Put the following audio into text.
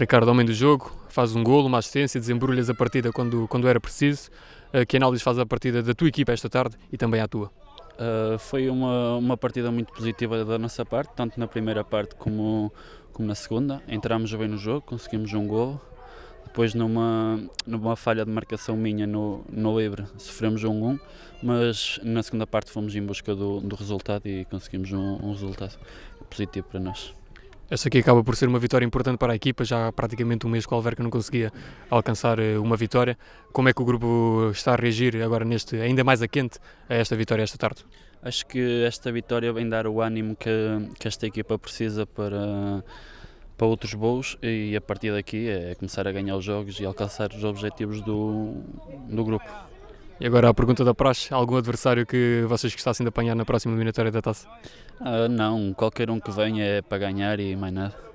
Ricardo, homem do jogo, faz um golo, uma assistência, desembrulhas a partida quando, quando era preciso. Uh, que análise faz a partida da tua equipa esta tarde e também à tua? Uh, foi uma, uma partida muito positiva da nossa parte, tanto na primeira parte como, como na segunda. Entramos bem no jogo, conseguimos um golo. Depois, numa, numa falha de marcação minha no, no livre, sofremos um 1, mas na segunda parte fomos em busca do, do resultado e conseguimos um, um resultado positivo para nós. Esta aqui acaba por ser uma vitória importante para a equipa, já há praticamente um mês que o Alverca não conseguia alcançar eh, uma vitória. Como é que o grupo está a reagir agora neste, ainda mais a quente, a esta vitória esta tarde? Acho que esta vitória vem dar o ânimo que, que esta equipa precisa para, para outros voos e a partir daqui é começar a ganhar os jogos e alcançar os objetivos do, do grupo. E agora a pergunta da praxe, algum adversário que vocês gostassem de apanhar na próxima eliminatória da Taça? Uh, não, qualquer um que venha é para ganhar e mais nada.